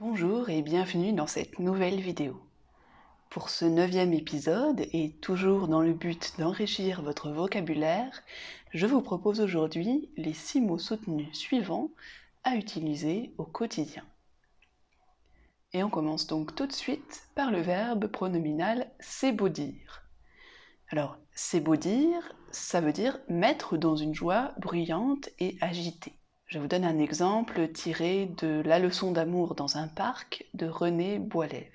Bonjour et bienvenue dans cette nouvelle vidéo. Pour ce neuvième épisode, et toujours dans le but d'enrichir votre vocabulaire, je vous propose aujourd'hui les six mots soutenus suivants à utiliser au quotidien. Et on commence donc tout de suite par le verbe pronominal c'est beau dire. Alors, c'est beau dire, ça veut dire mettre dans une joie bruyante et agitée. Je vous donne un exemple tiré de La leçon d'amour dans un parc de René Boilève.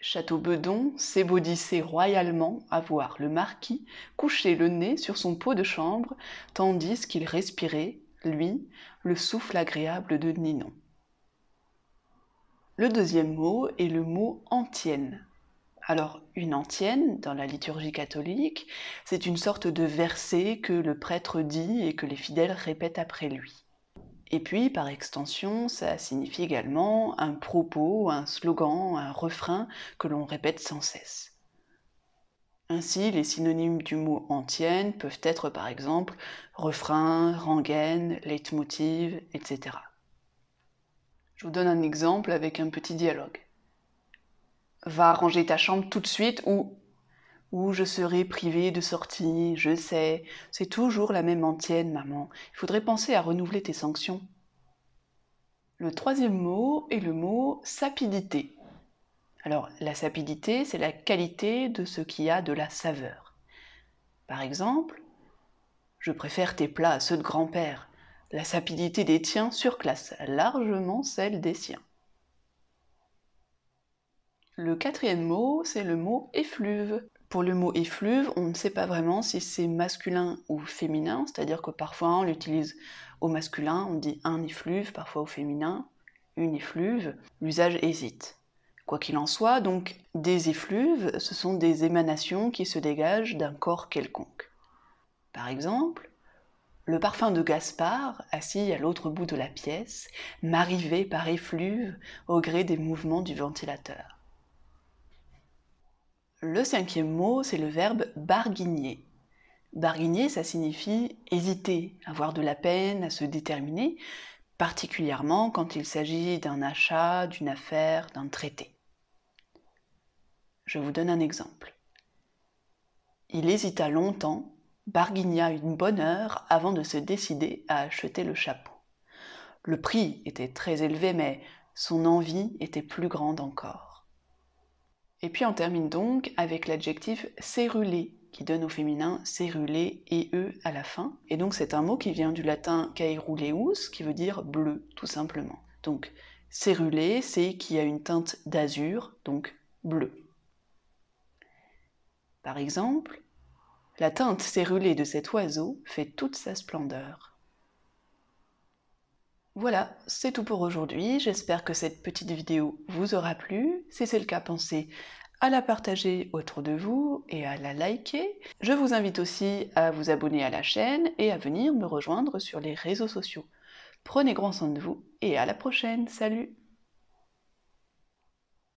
Châteaubedon s'ébaudissait royalement à voir le marquis coucher le nez sur son pot de chambre, tandis qu'il respirait, lui, le souffle agréable de Ninon. Le deuxième mot est le mot antienne, alors, une antienne, dans la liturgie catholique, c'est une sorte de verset que le prêtre dit et que les fidèles répètent après lui. Et puis, par extension, ça signifie également un propos, un slogan, un refrain que l'on répète sans cesse. Ainsi, les synonymes du mot antienne peuvent être par exemple refrain, rengaine, leitmotiv, etc. Je vous donne un exemple avec un petit dialogue va ranger ta chambre tout de suite ou ou je serai privée de sortie, je sais, c'est toujours la même entienne maman. Il faudrait penser à renouveler tes sanctions. Le troisième mot est le mot sapidité. Alors, la sapidité, c'est la qualité de ce qui a de la saveur. Par exemple, je préfère tes plats à ceux de grand-père. La sapidité des tiens surclasse largement celle des siens. Le quatrième mot, c'est le mot effluve. Pour le mot effluve, on ne sait pas vraiment si c'est masculin ou féminin, c'est-à-dire que parfois on l'utilise au masculin, on dit un effluve, parfois au féminin, une effluve, l'usage hésite. Quoi qu'il en soit, donc des effluves, ce sont des émanations qui se dégagent d'un corps quelconque. Par exemple, le parfum de Gaspard, assis à l'autre bout de la pièce, m'arrivait par effluve au gré des mouvements du ventilateur. Le cinquième mot, c'est le verbe barguigner. Barguigner, ça signifie hésiter, avoir de la peine à se déterminer, particulièrement quand il s'agit d'un achat, d'une affaire, d'un traité. Je vous donne un exemple. Il hésita longtemps, barguigna une bonne heure avant de se décider à acheter le chapeau. Le prix était très élevé, mais son envie était plus grande encore. Et puis on termine donc avec l'adjectif cérulé qui donne au féminin cérulé et e à la fin. Et donc c'est un mot qui vient du latin caeruleus qui veut dire bleu tout simplement. Donc cérulé, c'est qui a une teinte d'azur, donc bleu. Par exemple, la teinte cérulée de cet oiseau fait toute sa splendeur. Voilà, c'est tout pour aujourd'hui. J'espère que cette petite vidéo vous aura plu. Si c'est le cas, pensez à la partager autour de vous et à la liker. Je vous invite aussi à vous abonner à la chaîne et à venir me rejoindre sur les réseaux sociaux. Prenez grand soin de vous et à la prochaine. Salut